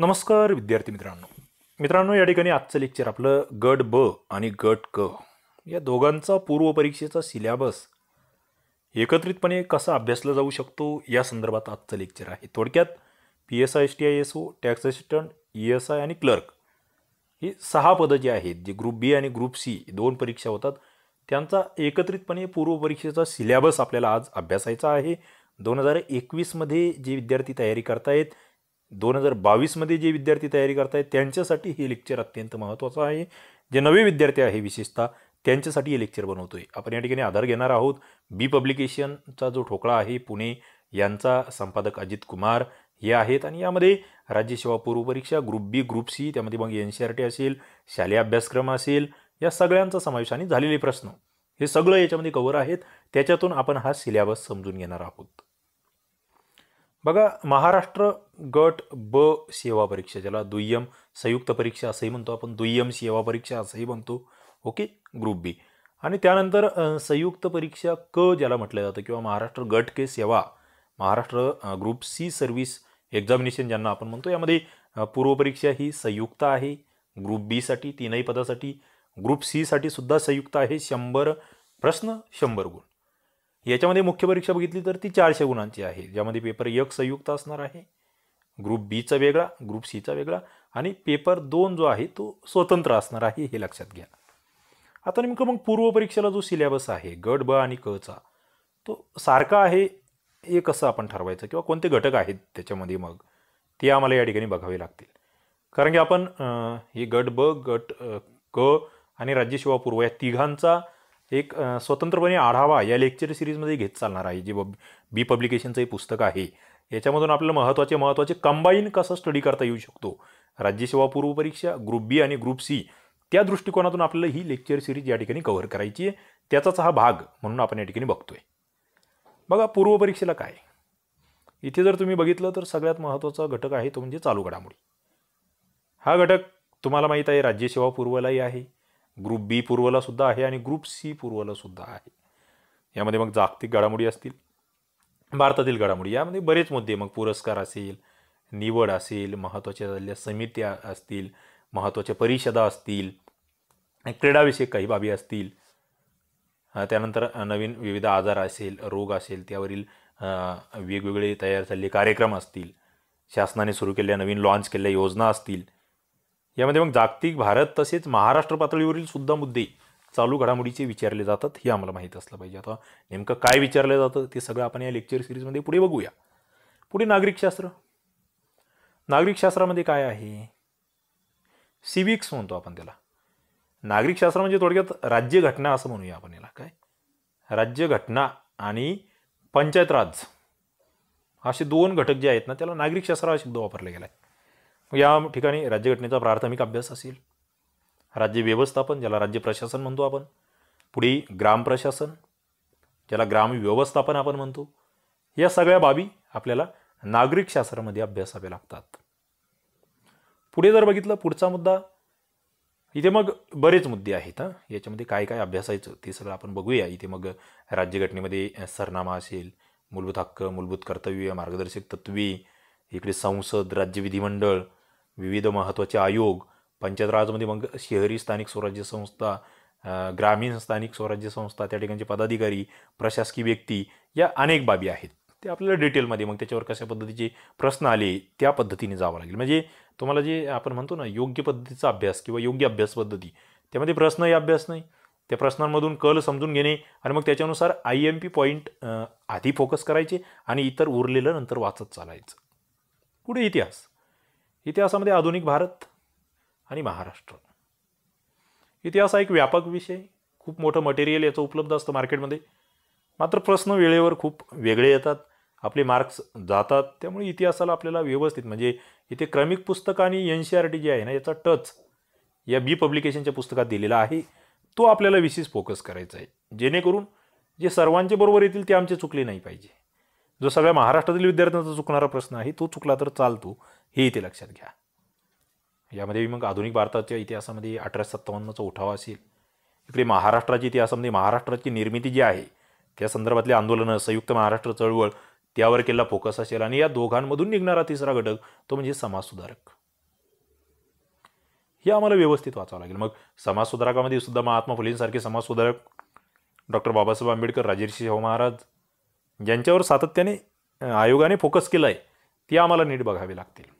नमस्कार विद्यार्थी मित्रांनो मित्रांनो या ठिकाणी आजचं लेक्चर आपलं गट ब आणि गट क या दोघांचा पूर्वपरीक्षेचा सिलेबस एकत्रितपणे कसा अभ्यासला जाऊ शकतो या संदर्भात आजचं लेक्चर आहे थोडक्यात P S I S T I S O tax assistant E S I आणि क्लर्क ही सहा पदं जी आहेत जी ग्रुप बी आणि ग्रुप सी दोन परीक्षा होतात त्यांचा एकत्रितपणे पूर्वपरीक्षेचा सिलेबस आपल्याला आज अभ्यासायचा आहे दोन हजार एकवीसमध्ये जे विद्यार्थी तयारी करतायत दोन हजार बावीसमध्ये जे विद्यार्थी तयारी करत आहेत त्यांच्यासाठी हे लेक्चर अत्यंत महत्त्वाचं आहे जे नवे विद्यार्थी आहे विशेषतः त्यांच्यासाठी हे लेक्चर बनवतो आहे आपण या ठिकाणी आधार घेणार आहोत बी पब्लिकेशनचा जो ठोकळा आहे पुणे यांचा संपादक अजित कुमार हे आहेत आणि यामध्ये सेवा पूर्व परीक्षा ग्रुप बी ग्रुप सी त्यामध्ये मग एन सी आर टी असेल शालेय अभ्यासक्रम असेल या सगळ्यांचा समावेश आणि झालेले प्रश्न हे सगळं याच्यामध्ये कव्हर आहेत त्याच्यातून आपण हा सिलेबस समजून घेणार आहोत बघा महाराष्ट्र गट ब सेवा परीक्षा ज्याला दुय्यम संयुक्त परीक्षा असंही म्हणतो आपण दुय्यम सेवा परीक्षा असंही म्हणतो ओके ग्रुप बी आणि त्यानंतर संयुक्त परीक्षा क ज्याला म्हटलं जातं किंवा महाराष्ट्र गट के सेवा Maharashtra group C service examination ज्यांना आपण म्हणतो यामध्ये पूर्वपरीक्षा ही संयुक्त आहे ग्रुप बीसाठी तीनही पदासाठी ग्रुप सीसाठी सुद्धा संयुक्त आहे शंभर प्रश्न शंभर गुण याच्यामध्ये मुख्य परीक्षा बघितली तर ती चारशे गुणांची आहे ज्यामध्ये पेपर एक संयुक्त असणार आहे ग्रुप बीचा वेगळा ग्रुप सीचा वेगळा आणि पेपर दोन जो आहे तो स्वतंत्र असणार आहे हे लक्षात घ्या आता नेमकं मग पूर्व परीक्षेला जो सिलेबस आहे गट ब आणि कचा तो सारखा आहे हे कसं आपण ठरवायचं किंवा कोणते घटक आहेत त्याच्यामध्ये मग ते आम्हाला या ठिकाणी बघावे लागतील कारण की आपण हे गट ब गट क आणि राज्य पूर्व या तिघांचा एक स्वतंत्रपणे आढावा या लेक्चर सिरीजमध्ये घेत चालणार आहे जे बी पब्लिकेशनचं हे पुस्तक आहे याच्यामधून आपल्याला महत्त्वाचे महत्त्वाचे कंबाईन कसं स्टडी करता येऊ शकतो राज्यसेवा पूर्व परीक्षा ग्रुप बी आणि ग्रुप सी त्या दृष्टिकोनातून आपल्याला ही लेक्चर सिरीज या ठिकाणी कव्हर करायची आहे त्याचाच हा भाग म्हणून आपण या ठिकाणी बघतोय बघा पूर्वपरीक्षेला काय इथे जर तुम्ही बघितलं तर सगळ्यात महत्त्वाचा घटक आहे तो म्हणजे चालू घडामोडी हा घटक तुम्हाला माहीत आहे राज्यसेवा पूर्वलाही आहे ग्रुप बी पूर्वला सुद्धा आहे आणि ग्रुप सी पूर्वला सुद्धा आहे यामध्ये मग जागतिक घडामोडी असतील भारतातील घडामोडी यामध्ये बरेच मुद्दे मग पुरस्कार असेल निवड असेल महत्त्वाच्या झालेल्या समित्या असतील महत्त्वाच्या परिषदा असतील क्रीडाविषयक काही बाबी असतील त्यानंतर नवीन विविध आजार असेल रोग असेल त्यावरील वेगवेगळे तयार झालेले कार्यक्रम असतील शासनाने सुरू केलेल्या नवीन लॉन्च केलेल्या योजना असतील यामध्ये मग जागतिक भारत तसेच महाराष्ट्र पातळीवरील सुद्धा मुद्दे चालू घडामोडीचे विचारले जातात हे आम्हाला माहीत असलं पाहिजे आता नेमकं काय विचारलं जातं ते सगळं आपण या लेक्चर सिरीजमध्ये पुढे बघूया पुढे नागरिकशास्त्र नागरिकशास्त्रामध्ये काय आहे सिविक्स म्हणतो आपण त्याला नागरिकशास्त्र म्हणजे थोडक्यात राज्यघटना असं म्हणूया आपण याला काय राज्यघटना आणि पंचायत राज असे दोन घटक जे आहेत ना त्याला नागरिकशास्त्र हा शब्द वापरला गेला आहे या ठिकाणी राज्यघटनेचा प्राथमिक अभ्यास असेल राज्य व्यवस्थापन ज्याला राज्य प्रशासन म्हणतो आपण पुढे ग्राम प्रशासन ज्याला ग्राम व्यवस्थापन आपण म्हणतो या सगळ्या बाबी आपल्याला नागरिक शास्त्रामध्ये अभ्यासावे लागतात पुढे जर बघितलं पुढचा मुद्दा इथे मग बरेच मुद्दे आहेत हां याच्यामध्ये काय काय अभ्यासायचं ते सगळं आपण बघूया इथे मग राज्यघटनेमध्ये सरनामा असेल मूलभूत हक्क मूलभूत कर्तव्य मार्गदर्शक तत्वे इकडे संसद राज्य विधिमंडळ विविध महत्त्वाचे आयोग पंचायत राजमध्ये मग शहरी स्थानिक स्वराज्य संस्था ग्रामीण स्थानिक स्वराज्य संस्था त्या ठिकाणचे पदाधिकारी प्रशासकीय व्यक्ती या अनेक बाबी आहेत ते आपल्याला डिटेलमध्ये मग त्याच्यावर कशा पद्धतीचे प्रश्न आले त्या पद्धतीने जावं लागेल म्हणजे तुम्हाला जे आपण म्हणतो ना योग्य पद्धतीचा अभ्यास किंवा योग्य अभ्यास पद्धती त्यामध्ये प्रश्नही अभ्यास नाही त्या प्रश्नांमधून कल समजून घेणे आणि मग त्याच्यानुसार आय एम पी पॉईंट आधी फोकस करायचे आणि इतर उरलेलं नंतर वाचत चालायचं पुढे इतिहास इतिहासामध्ये आधुनिक भारत आणि महाराष्ट्र इतिहास हा एक व्यापक विषय खूप मोठं मटेरियल याचं उपलब्ध असतं मार्केटमध्ये मात्र प्रश्न वेळेवर खूप वेगळे येतात आपले मार्क्स जातात त्यामुळे इतिहासाला आपल्याला व्यवस्थित म्हणजे इथे क्रमिक पुस्तक आणि एन सी आर टी जे आहे ना याचा टच या बी पब्लिकेशनच्या पुस्तकात दिलेला आहे तो आपल्याला विशेष फोकस करायचा आहे जेणेकरून जे सर्वांचे बरोबर येतील ते आमचे चुकले नाही पाहिजे जो सगळ्या महाराष्ट्रातील विद्यार्थ्यांचा चुकणारा प्रश्न आहे तो चुकला तर चालतो हे इथे लक्षात घ्या यामध्ये मग आधुनिक भारताच्या इतिहासामध्ये अठराशे सत्तावन्नचा उठावा असेल इकडे महाराष्ट्राच्या इतिहासामध्ये महाराष्ट्राची निर्मिती जी आहे त्या संदर्भातले आंदोलनं संयुक्त महाराष्ट्र चळवळ त्यावर केला फोकस असेल आणि या दोघांमधून निघणारा तिसरा घटक तो म्हणजे समाजसुधारक हे आम्हाला व्यवस्थित वाचावं लागेल मग समाजसुधारकामध्ये सुद्धा महात्मा फुलेंसारखे समाजसुधारक डॉक्टर बाबासाहेब आंबेडकर राजर्षी शाहू महाराज ज्यांच्यावर सातत्याने आयोगाने फोकस केला आहे ती आम्हाला नीट बघावी लागतील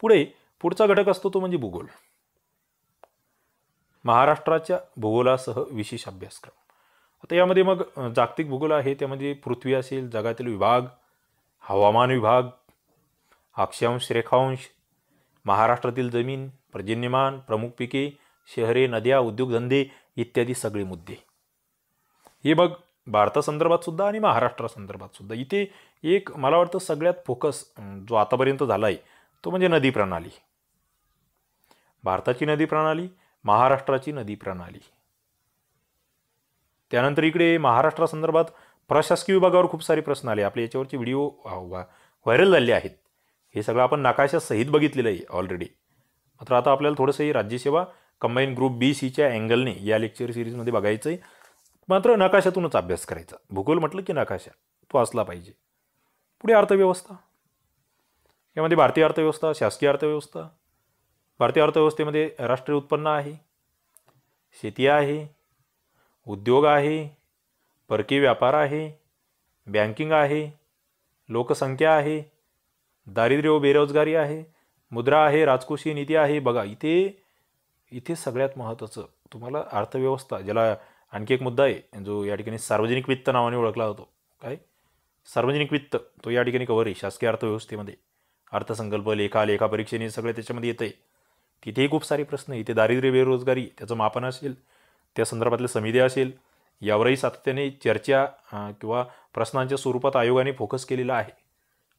पुढे पुढचा घटक असतो तो म्हणजे भूगोल महाराष्ट्राच्या भूगोलासह विशेष अभ्यासक्रम आता यामध्ये मग जागतिक भूगोल आहे त्यामध्ये पृथ्वी असेल जगातील विभाग हवामान विभाग अक्षांश रेखांश महाराष्ट्रातील जमीन पर्जन्यमान प्रमुख पिके शहरे नद्या उद्योगधंदे इत्यादी सगळे मुद्दे हे मग भारतासंदर्भात सुद्धा आणि महाराष्ट्रासंदर्भात सुद्धा इथे एक मला वाटतं सगळ्यात फोकस जो आतापर्यंत झाला आहे तो म्हणजे नदी प्रणाली भारताची नदी प्रणाली महाराष्ट्राची नदी प्रणाली त्यानंतर इकडे महाराष्ट्रासंदर्भात प्रशासकीय विभागावर खूप सारे प्रश्न आले आपले याच्यावरचे व्हिडिओ व्हायरल झाले आहेत हे सगळं आपण सहित बघितलेलं आहे ऑलरेडी मात्र आता आपल्याला थोडंसं ही राज्यसेवा कंबाईन ग्रुप बी सीच्या अँगलने या लेक्चर सिरीजमध्ये बघायचं आहे मात्र नकाशातूनच अभ्यास करायचा भूगोल म्हटलं की नकाशा तो असला पाहिजे पुढे अर्थव्यवस्था यामध्ये भारतीय अर्थव्यवस्था शासकीय अर्थव्यवस्था भारतीय अर्थव्यवस्थेमध्ये राष्ट्रीय उत्पन्न आहे शेती आहे उद्योग आहे परकीय व्यापार आहे बँकिंग आहे लोकसंख्या आहे दारिद्र्य व बेरोजगारी आहे मुद्रा आहे राजकोषीय निधी आहे बघा इथे इथे सगळ्यात महत्त्वाचं तुम्हाला अर्थव्यवस्था ज्याला आणखी एक मुद्दा आहे जो या ठिकाणी सार्वजनिक वित्त नावाने ओळखला जातो काय सार्वजनिक वित्त तो या ठिकाणी कव्हर आहे शासकीय अर्थव्यवस्थेमध्ये अर्थसंकल्प लेखा लेखा परीक्षेने सगळे त्याच्यामध्ये येत आहे तिथेही खूप सारे प्रश्न आहे इथे दारिद्र्य बेरोजगारी त्याचं मापन असेल त्या संदर्भातल्या समिती असेल यावरही सातत्याने चर्चा किंवा प्रश्नांच्या स्वरूपात आयोगाने फोकस केलेला आहे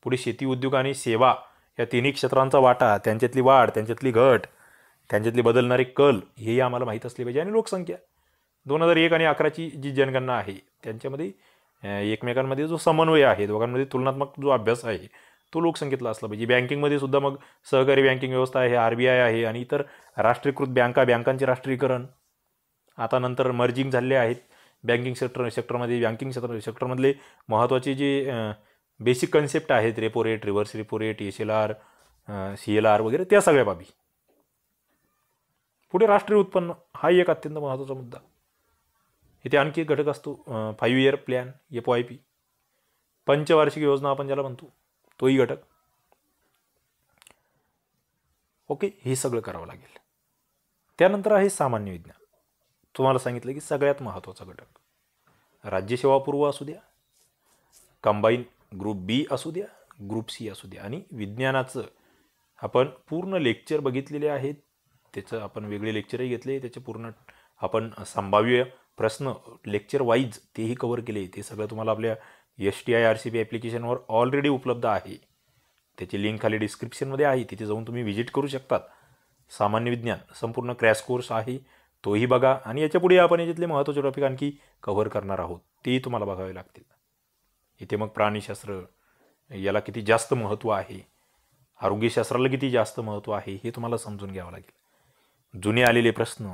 पुढे शेती उद्योग आणि सेवा या तिन्ही क्षेत्रांचा वाटा त्यांच्यातली वाढ त्यांच्यातली घट त्यांच्यातली बदलणारे कल हेही आम्हाला माहीत असले पाहिजे आणि लोकसंख्या दोन हजार एक आणि अकराची जी जनगणना आहे त्यांच्यामध्ये एकमेकांमध्ये जो समन्वय आहे दोघांमध्ये तुलनात्मक जो अभ्यास आहे तो लोकसंख्येतला असला पाहिजे बँकिंगमध्ये सुद्धा मग सहकारी बँकिंग व्यवस्था आहे आर बी आय आहे आणि इतर राष्ट्रीयकृत बँका बँकांचे राष्ट्रीयकरण आता नंतर मर्जिंग झाले आहेत बँकिंग सेक्टर सेक्टरमध्ये बँकिंग सेक्टर सेक्टरमधले महत्त्वाचे जे बेसिक कन्सेप्ट आहेत repo rate reverse repo rate S L R C L R वगैरे त्या सगळ्या बाबी पुढे राष्ट्रीय उत्पन्न हा एक अत्यंत महत्त्वाचा मुद्दा इथे आणखी एक घटक असतो five year plan F I P पंचवार्षिक योजना आपण ज्याला म्हणतो तोही घटक ओके हे सगळं करावं लागेल त्यानंतर आहे सामान्य विज्ञान तुम्हाला सांगितलं की सगळ्यात महत्त्वाचा घटक राज्यसेवा पूर्व असू द्या कंबाईन ग्रुप बी असू द्या ग्रुप सी असू द्या आणि विज्ञानाचं आपण पूर्ण लेक्चर बघितलेले आहेत त्याचं आपण वेगळे लेक्चरही घेतले त्याचे पूर्ण आपण संभाव्य प्रश्न लेक्चर वाईज तेही कवर केले ते सगळं तुम्हाला आपल्या S T I R C B ॲप्लिकेशनवर ऑलरेडी उपलब्ध आहे त्याची लिंक खाली डिस्क्रिप्शनमध्ये आहे तिथे जाऊन तुम्ही व्हिजिट करू शकतात सामान्य विज्ञान संपूर्ण क्रॅश कोर्स आहे तोही बघा आणि याच्यापुढे आपण याच्यातले महत्त्वाचे टॉपिक आणखी कव्हर करणार आहोत तेही तुम्हाला बघावे लागतील इथे मग प्राणीशास्त्र याला किती जास्त महत्त्व आहे आरोग्यशास्त्राला किती जास्त महत्त्व आहे हे तुम्हाला समजून घ्यावं लागेल जुने आलेले प्रश्न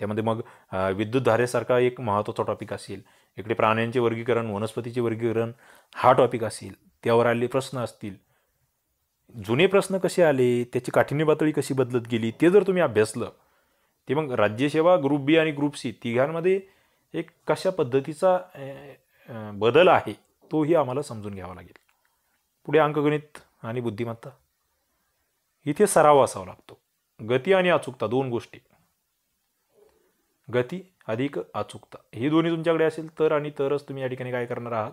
त्यामध्ये मग विद्युत धारेसारखा एक महत्त्वाचा टॉपिक असेल इकडे प्राण्यांचे वर्गीकरण वनस्पतीचे वर्गीकरण हा टॉपिक असेल त्यावर आलेले प्रश्न असतील जुने प्रश्न कसे आले त्याची काठिण्य पातळी कशी बदलत गेली ते जर तुम्ही अभ्यासलं ते मग राज्यसेवा ग्रुप बी आणि ग्रुप सी तिघांमध्ये एक कशा पद्धतीचा बदल आहे तोही आम्हाला समजून घ्यावा लागेल पुढे अंकगणित आणि बुद्धिमत्ता इथे सराव असावा लागतो गती आणि अचूकता दोन गोष्टी गती अधिक अचूकता हे दोन्ही तुमच्याकडे असेल तर आणि तरच तुम्ही या ठिकाणी काय करणार आहात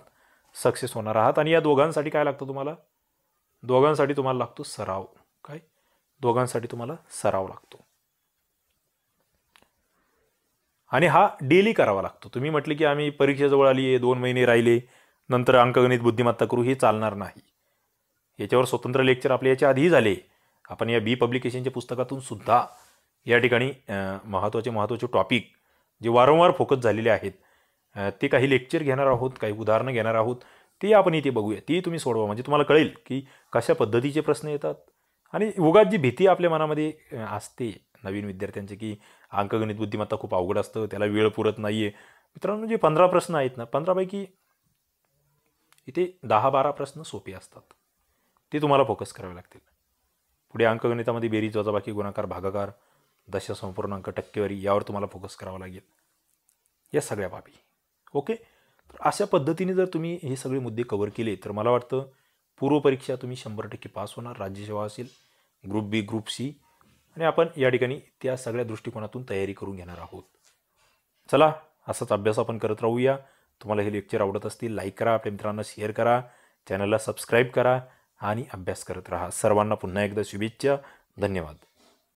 सक्सेस होणार आहात आणि या दोघांसाठी काय लागतं तुम्हाला दोघांसाठी तुम्हाला लागतो सराव काय दोघांसाठी तुम्हाला सराव लागतो आणि हा डेली करावा लागतो तुम्ही म्हटले की आम्ही परीक्षेजवळ आली आहे दोन महिने राहिले नंतर अंकगणित बुद्धिमत्ता करू हे चालणार नाही याच्यावर स्वतंत्र लेक्चर आपले याच्या आधीही झाले आपण या बी पब्लिकेशनच्या पुस्तकातून सुद्धा या ठिकाणी महत्त्वाचे महत्त्वाचे टॉपिक जे वारंवार फोकस झालेले आहेत ते काही लेक्चर घेणार आहोत काही उदाहरणं घेणार आहोत ते आपण इथे बघूया ती तुम्ही सोडवा म्हणजे तुम्हाला कळेल की कशा पद्धतीचे प्रश्न येतात आणि उगात जी भीती आपल्या मनामध्ये असते नवीन विद्यार्थ्यांची की अंकगणित बुद्धिमत्ता खूप अवघड असतं त्याला वेळ पुरत नाही आहे मित्रांनो जे पंधरा प्रश्न आहेत ना पंधरापैकी इथे दहा बारा प्रश्न सोपे असतात ते तुम्हाला फोकस करावे लागतील पुढे अंकगणितामध्ये बेरीज वजाबाकी गुणाकार भागाकार दश टक्केवारी यावर तुम्हाला फोकस करावा लागेल या सगळ्या बाबी ओके तर अशा पद्धतीने जर तुम्ही हे सगळे मुद्दे कवर केले तर मला वाटतं पूर्वपरीक्षा तुम्ही शंभर टक्के पास होणार राज्यसेवा असेल ग्रुप बी ग्रुप सी आणि आपण या ठिकाणी त्या सगळ्या दृष्टिकोनातून तयारी करून घेणार आहोत चला असाच अभ्यास आपण करत राहूया तुम्हाला हे लेक्चर आवडत असतील लाईक करा आपल्या मित्रांना शेअर करा चॅनलला सबस्क्राईब करा आणि अभ्यास करत राहा सर्वांना पुन्हा एकदा शुभेच्छा धन्यवाद